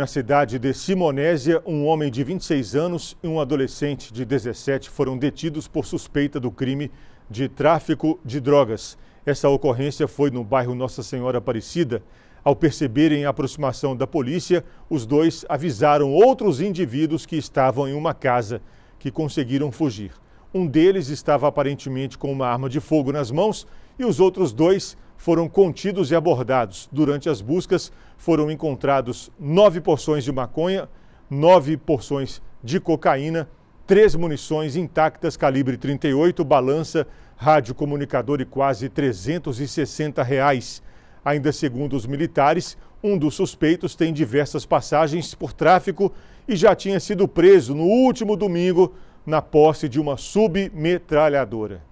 Na cidade de Simonésia, um homem de 26 anos e um adolescente de 17 foram detidos por suspeita do crime de tráfico de drogas. Essa ocorrência foi no bairro Nossa Senhora Aparecida. Ao perceberem a aproximação da polícia, os dois avisaram outros indivíduos que estavam em uma casa, que conseguiram fugir. Um deles estava aparentemente com uma arma de fogo nas mãos e os outros dois foram contidos e abordados. Durante as buscas, foram encontrados nove porções de maconha, nove porções de cocaína, três munições intactas calibre 38, balança, radiocomunicador e quase 360 reais. Ainda segundo os militares, um dos suspeitos tem diversas passagens por tráfico e já tinha sido preso no último domingo na posse de uma submetralhadora.